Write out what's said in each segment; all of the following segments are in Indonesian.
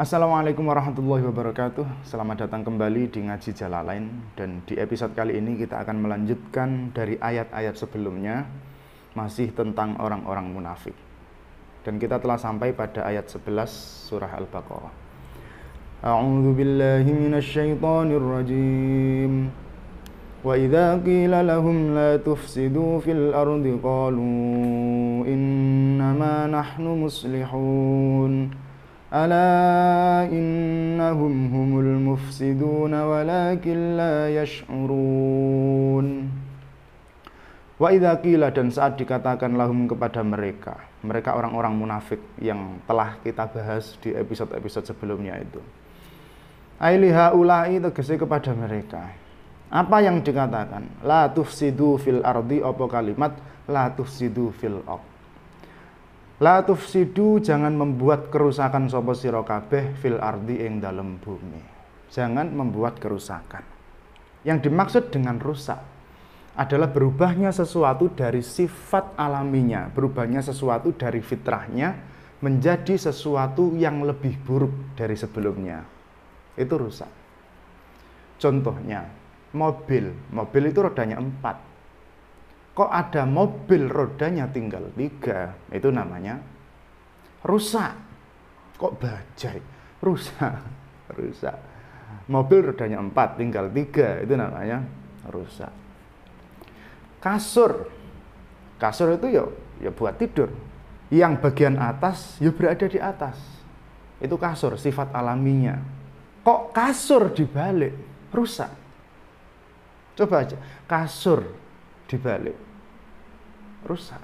Assalamualaikum warahmatullahi wabarakatuh Selamat datang kembali di Ngaji Jalalain Dan di episode kali ini kita akan melanjutkan dari ayat-ayat sebelumnya Masih tentang orang-orang munafik Dan kita telah sampai pada ayat 11 surah Al-Baqarah A'udhu billahi minasyaitonir rajim Wa idza qila lahum la tufsidu fil ardi qalu innama nahnu muslihun ألا إنهم هم المفسدون ولكن لا يشعرون وإذا قيل dan saat dikatakan lahum kepada mereka Mereka orang-orang munafik yang telah kita bahas di episode-episode sebelumnya itu Aili ha'ulai tegesi kepada mereka Apa yang dikatakan? La tufsidu fil ardi opo kalimat La tufsidu fil ok La tufsidu jangan membuat kerusakan sapa sira kabeh fil ardi ing dalem bumi. Jangan membuat kerusakan. Yang dimaksud dengan rusak adalah berubahnya sesuatu dari sifat alaminya, berubahnya sesuatu dari fitrahnya menjadi sesuatu yang lebih buruk dari sebelumnya. Itu rusak. Contohnya, mobil. Mobil itu rodanya empat kok ada mobil rodanya tinggal tiga, itu namanya rusak. Kok bajai? Rusak, rusak. Mobil rodanya empat, tinggal tiga, itu namanya rusak. Kasur, kasur itu ya, ya buat tidur. Yang bagian atas, ya berada di atas. Itu kasur, sifat alaminya. Kok kasur dibalik? Rusak. Coba aja, kasur dibalik rusak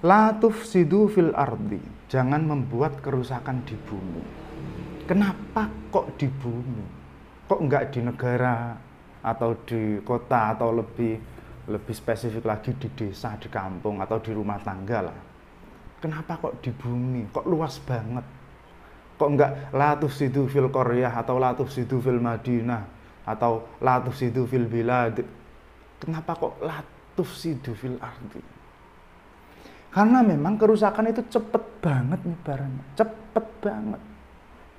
Latuf sidu fil ardi jangan membuat kerusakan di bumi kenapa kok di bumi kok enggak di negara atau di kota atau lebih lebih spesifik lagi di desa di kampung atau di rumah tangga lah kenapa kok di bumi kok luas banget kok enggak latuf sidu fil korea atau latuf sidu fil madinah atau latuf sidu fil bilad Kenapa kok latuf si sidufil ardi? Karena memang kerusakan itu cepet banget nyebarannya, cepet banget.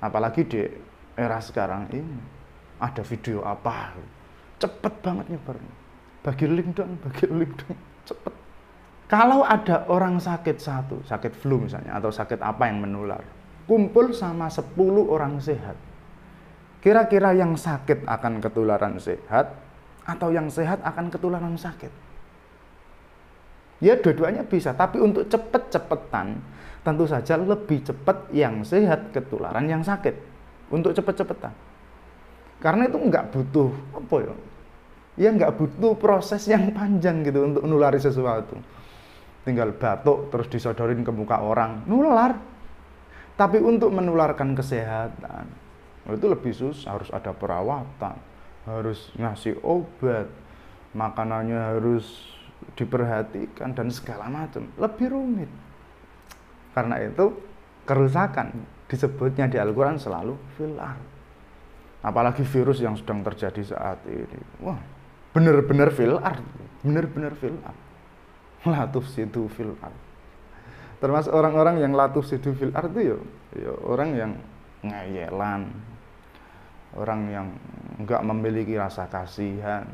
Apalagi di era sekarang ini ada video apa, cepet banget nyebarnya. Bagi link dong, bagi link dong, cepet. Kalau ada orang sakit satu, sakit flu misalnya, atau sakit apa yang menular, kumpul sama 10 orang sehat. Kira-kira yang sakit akan ketularan sehat, atau yang sehat akan ketularan sakit. Ya dua-duanya bisa, tapi untuk cepet-cepetan tentu saja lebih cepat yang sehat ketularan yang sakit. Untuk cepet-cepetan. Karena itu nggak butuh apa ya? Ya nggak butuh proses yang panjang gitu untuk nulari sesuatu. Tinggal batuk terus disodorin ke muka orang, nular. Tapi untuk menularkan kesehatan itu lebih susah, harus ada perawatan, harus ngasih obat makanannya harus diperhatikan dan segala macam lebih rumit karena itu kerusakan disebutnya di Al-Quran selalu filar apalagi virus yang sedang terjadi saat ini wah bener-bener filar benar bener filar latuf situ filar termasuk orang-orang yang latuf situ filar itu ya, ya orang yang ngayelan orang yang nggak memiliki rasa kasihan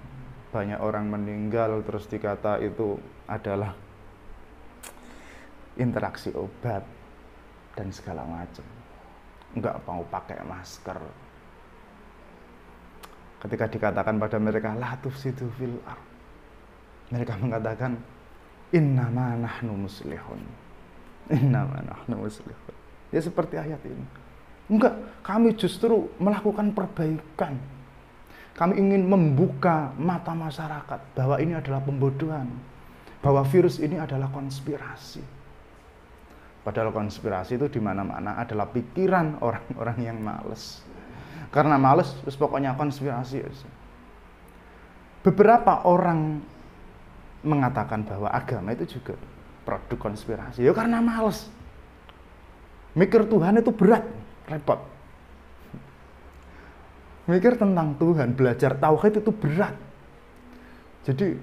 banyak orang meninggal terus dikata itu adalah interaksi obat dan segala macam nggak mau pakai masker ketika dikatakan pada mereka latuf situ fil mereka mengatakan innama nahnu muslihun innama nahnu muslihun ya seperti ayat ini Enggak, kami justru melakukan perbaikan. Kami ingin membuka mata masyarakat bahwa ini adalah pembodohan, bahwa virus ini adalah konspirasi. Padahal konspirasi itu di mana-mana adalah pikiran orang-orang yang males. Karena males, terus pokoknya konspirasi. Beberapa orang mengatakan bahwa agama itu juga produk konspirasi. Ya karena males. Mikir Tuhan itu berat repot. Mikir tentang Tuhan, belajar tauhid itu berat. Jadi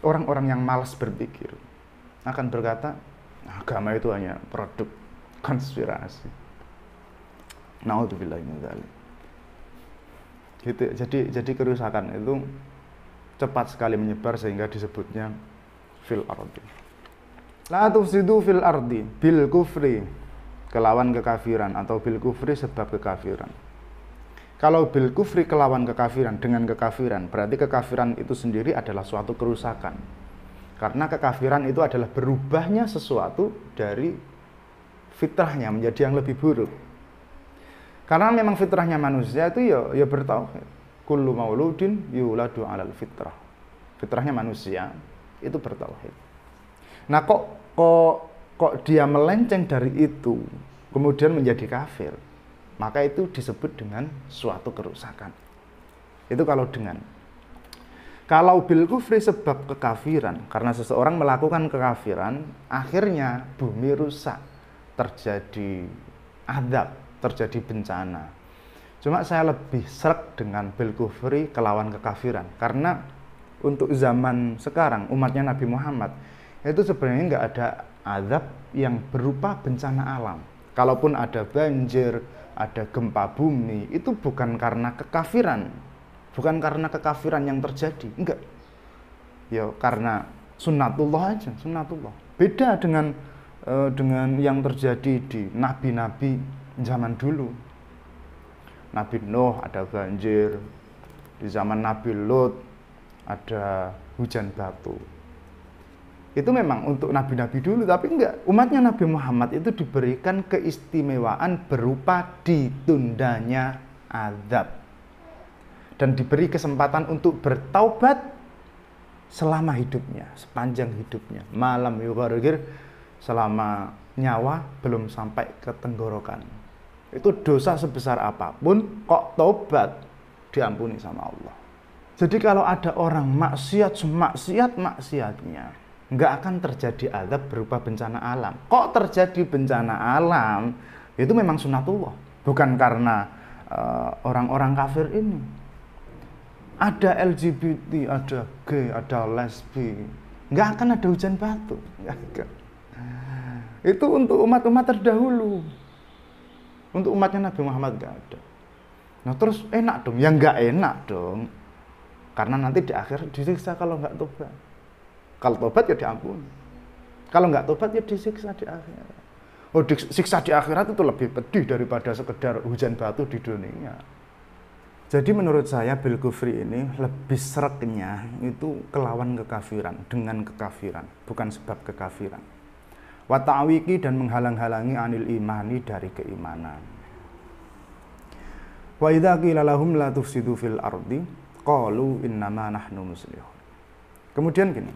orang-orang yang malas berpikir akan berkata agama itu hanya produk konspirasi. Nauzubillah Gitu. Jadi jadi kerusakan itu cepat sekali menyebar sehingga disebutnya fil ardi. La tufsidu fil ardi bil kufri kelawan kekafiran atau bil kufri sebab kekafiran. Kalau bil kufri kelawan kekafiran dengan kekafiran, berarti kekafiran itu sendiri adalah suatu kerusakan. Karena kekafiran itu adalah berubahnya sesuatu dari fitrahnya menjadi yang lebih buruk. Karena memang fitrahnya manusia itu ya ya bertauhid. Kullu mauludin yuladu alal fitrah. Fitrahnya manusia itu bertauhid. Nah kok kok kok dia melenceng dari itu kemudian menjadi kafir maka itu disebut dengan suatu kerusakan itu kalau dengan kalau bil kufri sebab kekafiran karena seseorang melakukan kekafiran akhirnya bumi rusak terjadi adab terjadi bencana cuma saya lebih serak dengan bil kufri kelawan kekafiran karena untuk zaman sekarang umatnya Nabi Muhammad itu sebenarnya nggak ada azab yang berupa bencana alam. Kalaupun ada banjir, ada gempa bumi, itu bukan karena kekafiran, bukan karena kekafiran yang terjadi, enggak. Ya karena sunnatullah aja, sunnatullah. Beda dengan uh, dengan yang terjadi di nabi-nabi zaman dulu. Nabi Nuh ada banjir, di zaman Nabi Lut ada hujan batu itu memang untuk nabi-nabi dulu tapi enggak umatnya Nabi Muhammad itu diberikan keistimewaan berupa ditundanya azab dan diberi kesempatan untuk bertaubat selama hidupnya sepanjang hidupnya malam yukarugir selama nyawa belum sampai ke tenggorokan itu dosa sebesar apapun kok taubat diampuni sama Allah jadi kalau ada orang maksiat semaksiat maksiatnya nggak akan terjadi azab berupa bencana alam. Kok terjadi bencana alam? Itu memang sunatullah, bukan karena eh, orang-orang uh, kafir ini. Ada LGBT, ada gay, ada lesbi. Nggak akan ada hujan batu. Itu untuk umat-umat terdahulu. Untuk umatnya Nabi Muhammad nggak ada. Nah terus enak dong, ya nggak enak dong. Karena nanti di akhir disiksa kalau nggak tobat. Kalau tobat ya diampuni. Kalau nggak tobat ya disiksa di akhirat. Oh, disiksa di akhirat itu lebih pedih daripada sekedar hujan batu di dunia. Jadi menurut saya bil kufri ini lebih sereknya itu kelawan kekafiran dengan kekafiran, bukan sebab kekafiran. Watawiki dan menghalang-halangi anil imani dari keimanan. Wa idza qila lahum la tufsidu fil ardi qalu innama nahnu muslihun. Kemudian gini,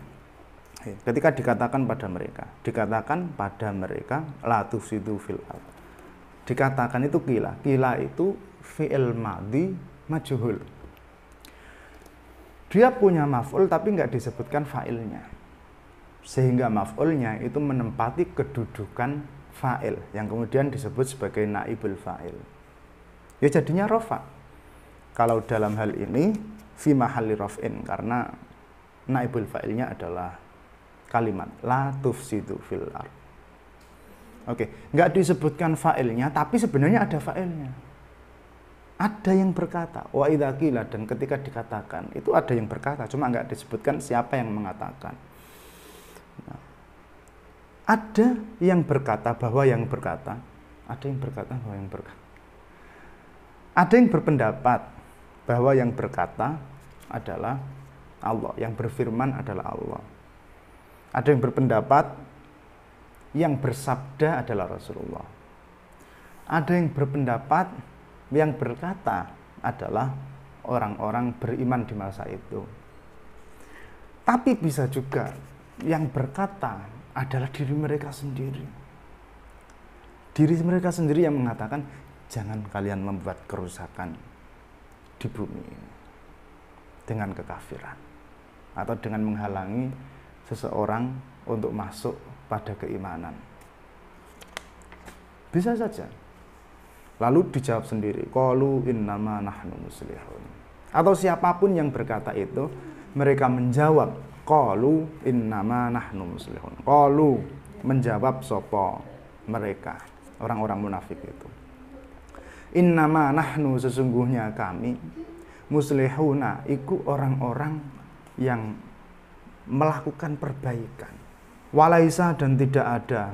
Iya. Ketika dikatakan pada mereka, dikatakan pada mereka latuf situ fil Dikatakan itu kila, kila itu fil madi majhul. Dia punya maf'ul tapi nggak disebutkan fa'ilnya. Sehingga maf'ulnya itu menempati kedudukan fa'il yang kemudian disebut sebagai naibul fa'il. Ya jadinya rofa. Kalau dalam hal ini fi mahalli rof'in karena naibul fa'ilnya adalah kalimat la tufsidu fil ar. Oke, nggak disebutkan fa'ilnya, tapi sebenarnya ada fa'ilnya. Ada yang berkata, wa idza dan ketika dikatakan, itu ada yang berkata, cuma nggak disebutkan siapa yang mengatakan. Nah, ada yang berkata bahwa yang berkata, ada yang berkata bahwa yang berkata. Ada yang berpendapat bahwa yang berkata adalah Allah, yang berfirman adalah Allah. Ada yang berpendapat yang bersabda adalah Rasulullah. Ada yang berpendapat yang berkata adalah orang-orang beriman di masa itu. Tapi bisa juga yang berkata adalah diri mereka sendiri. Diri mereka sendiri yang mengatakan, "Jangan kalian membuat kerusakan di bumi dengan kekafiran atau dengan menghalangi seseorang untuk masuk pada keimanan. Bisa saja. Lalu dijawab sendiri, qalu innama nahnu muslihun. Atau siapapun yang berkata itu, mereka menjawab, qalu innama nahnu muslihun. Qalu menjawab sopo mereka, orang-orang munafik itu. Innama nahnu sesungguhnya kami muslihuna iku orang-orang yang melakukan perbaikan. Walaisa dan tidak ada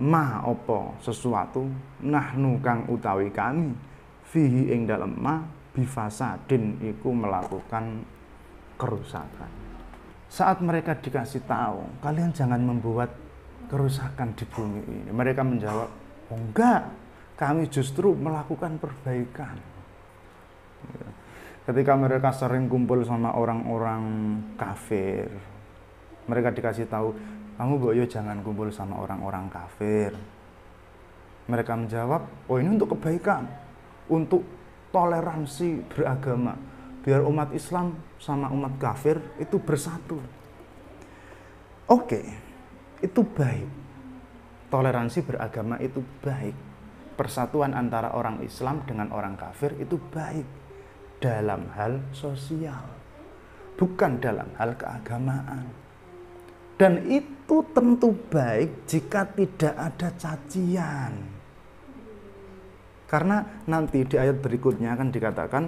ma opo sesuatu nahnu kang utawi kami fihi ing dalem ma din iku melakukan kerusakan. Saat mereka dikasih tahu, kalian jangan membuat kerusakan di bumi ini. Mereka menjawab, oh, enggak, kami justru melakukan perbaikan. Iya. Ketika mereka sering kumpul sama orang-orang kafir, mereka dikasih tahu kamu Boyo jangan kumpul sama orang-orang kafir mereka menjawab oh ini untuk kebaikan untuk toleransi beragama biar umat Islam sama umat kafir itu bersatu oke itu baik toleransi beragama itu baik persatuan antara orang Islam dengan orang kafir itu baik dalam hal sosial bukan dalam hal keagamaan dan itu tentu baik jika tidak ada cacian. Karena nanti di ayat berikutnya akan dikatakan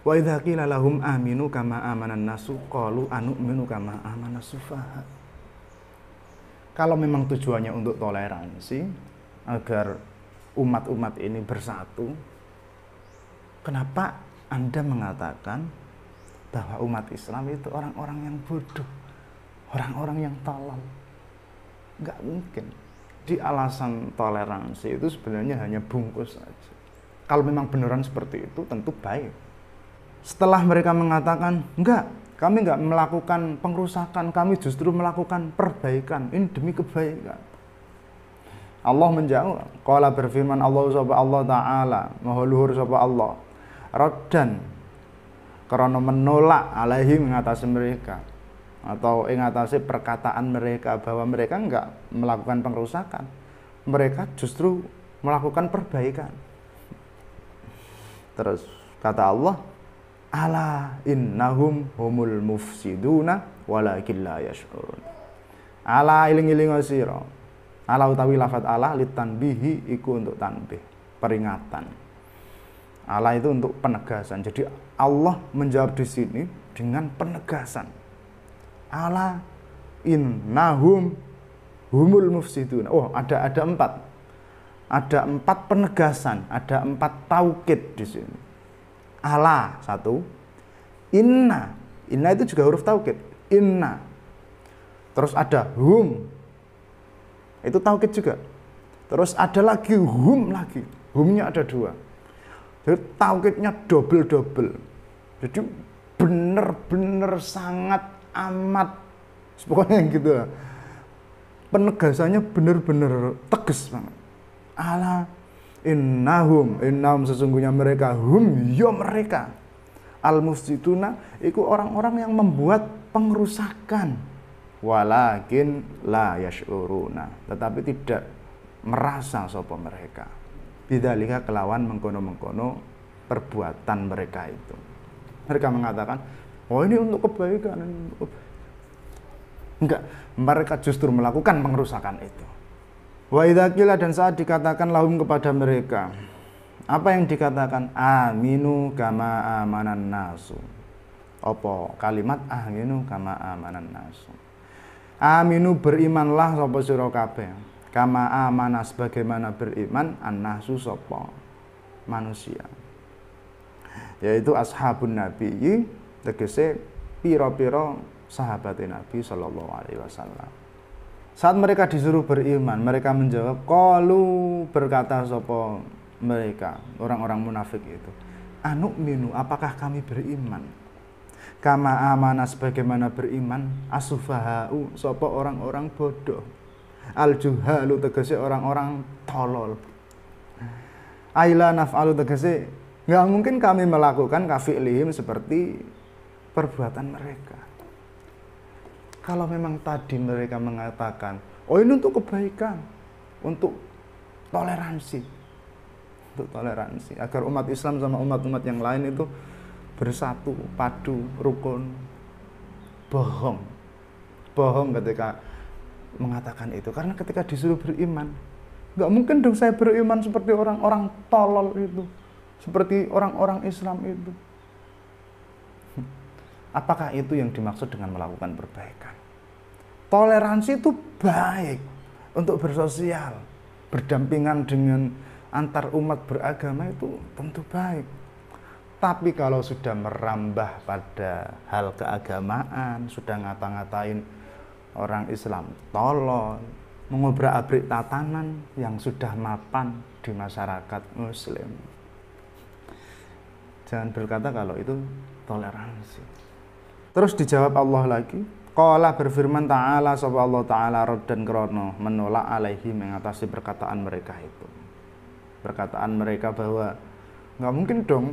Wa idza qila lahum aminu kama amanan nasu qalu anu'minu kama amana sufaha. Kalau memang tujuannya untuk toleransi agar umat-umat ini bersatu, kenapa Anda mengatakan bahwa umat Islam itu orang-orang yang bodoh? orang-orang yang tolol nggak mungkin di alasan toleransi itu sebenarnya hanya bungkus saja kalau memang beneran seperti itu tentu baik setelah mereka mengatakan enggak kami enggak melakukan pengrusakan kami justru melakukan perbaikan ini demi kebaikan Allah menjawab qala berfirman Allah sapa Allah taala maha luhur sapa Allah raddan karena menolak alaihi mengatasi mereka atau ingatasi perkataan mereka bahwa mereka enggak melakukan pengerusakan mereka justru melakukan perbaikan terus kata Allah ala innahum humul mufsiduna walakin la yash'urun ala iling-iling asiro ala utawi lafat ala litanbihi iku untuk tanbih peringatan Allah itu untuk penegasan jadi Allah menjawab di sini dengan penegasan ala innahum humul mufsidun. Oh, ada ada empat. Ada empat penegasan, ada empat taukid di sini. Ala satu, inna. Inna itu juga huruf taukid. Inna. Terus ada hum. Itu taukid juga. Terus ada lagi hum lagi. Humnya ada dua. Jadi taukidnya double-double. Jadi benar-benar sangat amat pokoknya gitu lah penegasannya bener-bener tegas banget ala innahum innahum sesungguhnya mereka hum yo ya mereka al mufsiduna itu orang-orang yang membuat pengrusakan walakin la yashuruna tetapi tidak merasa sopo mereka bidalika kelawan mengkono-mengkono perbuatan mereka itu mereka mengatakan oh ini untuk kebaikan enggak mereka justru melakukan pengerusakan itu wa dan saat dikatakan lahum kepada mereka apa yang dikatakan aminu kama amanan nasu opo kalimat aminu kama amanan nasu aminu berimanlah sapa sira kabeh kama amanah sebagaimana beriman annasu sapa manusia yaitu ashabun nabi tegese piro-piro sahabat Nabi Shallallahu Alaihi Wasallam. Saat mereka disuruh beriman, mereka menjawab, "Kalu berkata sopo mereka, orang-orang munafik itu, anu minu, apakah kami beriman? Kama amanah sebagaimana beriman, asufahau sopo orang-orang bodoh, Aljuhalu tegese orang-orang tolol, aila naf'alu tegese nggak mungkin kami melakukan kafi'lihim seperti perbuatan mereka. Kalau memang tadi mereka mengatakan, oh ini untuk kebaikan, untuk toleransi, untuk toleransi, agar umat Islam sama umat-umat yang lain itu bersatu, padu, rukun, bohong, bohong ketika mengatakan itu, karena ketika disuruh beriman, nggak mungkin dong saya beriman seperti orang-orang tolol itu, seperti orang-orang Islam itu Apakah itu yang dimaksud dengan melakukan perbaikan? Toleransi itu baik untuk bersosial, berdampingan dengan antar umat beragama itu tentu baik. Tapi kalau sudah merambah pada hal keagamaan, sudah ngata-ngatain orang Islam tolong mengobrak-abrik tatanan yang sudah mapan di masyarakat muslim. Jangan berkata kalau itu toleransi. Terus dijawab Allah lagi, Qala berfirman ta'ala sapa Allah ta'ala dan krono menolak alaihi mengatasi perkataan mereka itu. Perkataan mereka bahwa nggak mungkin dong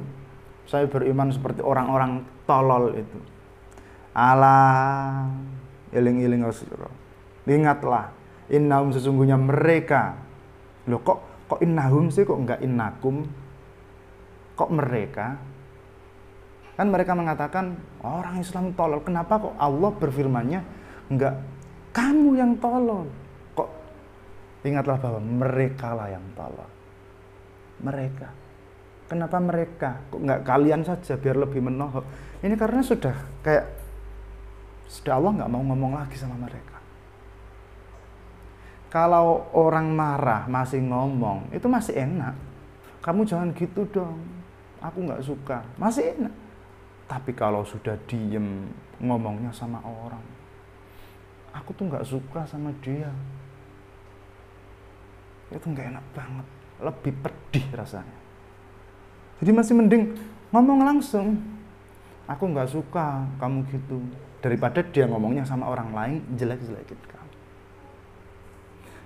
saya beriman seperti orang-orang tolol itu. Ala iling-iling Ingatlah innahum sesungguhnya mereka. Loh kok kok innahum sih kok enggak innakum? Kok mereka? Kan mereka mengatakan oh, orang Islam tolol. Kenapa kok Allah berfirmannya enggak kamu yang tolol? Kok ingatlah bahwa mereka lah yang tolol. Mereka. Kenapa mereka? Kok enggak kalian saja biar lebih menohok? Ini karena sudah kayak sudah Allah nggak mau ngomong lagi sama mereka kalau orang marah masih ngomong itu masih enak kamu jangan gitu dong aku nggak suka masih enak tapi kalau sudah diem ngomongnya sama orang, aku tuh nggak suka sama dia. Itu nggak enak banget, lebih pedih rasanya. Jadi masih mending ngomong langsung. Aku nggak suka kamu gitu daripada dia ngomongnya sama orang lain jelek-jelekin kamu.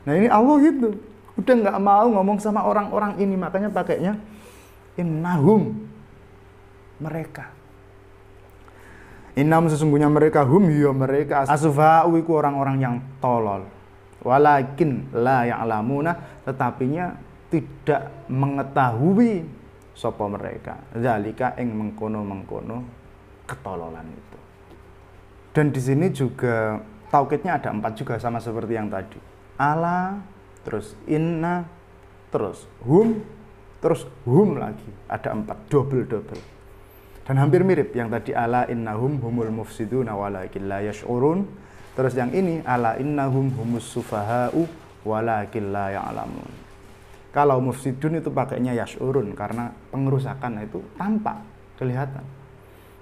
Nah ini Allah gitu, udah nggak mau ngomong sama orang-orang ini makanya pakainya innahum mereka Inam sesungguhnya mereka hum ya mereka asfa'u iku orang-orang yang tolol. Walakin la ya'lamuna tetapinya tidak mengetahui sapa mereka. Zalika ing mengkono-mengkono ketololan itu. Dan di sini juga taukidnya ada empat juga sama seperti yang tadi. Ala, terus inna, terus hum, terus hum lagi. Ada empat, double-double dan hampir mirip yang tadi ala innahum humul mufsiduna walakin la yash'urun terus yang ini ala innahum humus sufaha'u walakin la alamun kalau mufsidun itu pakainya yash'urun karena pengerusakan itu tampak kelihatan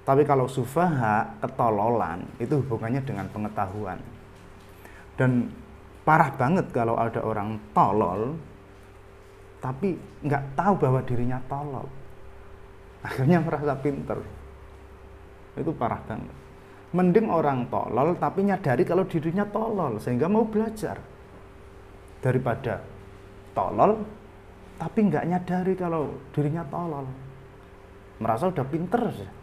tapi kalau sufaha ketololan itu hubungannya dengan pengetahuan dan parah banget kalau ada orang tolol tapi nggak tahu bahwa dirinya tolol akhirnya merasa pinter itu parah banget mending orang tolol tapi nyadari kalau dirinya tolol sehingga mau belajar daripada tolol tapi nggak nyadari kalau dirinya tolol merasa udah pinter sih.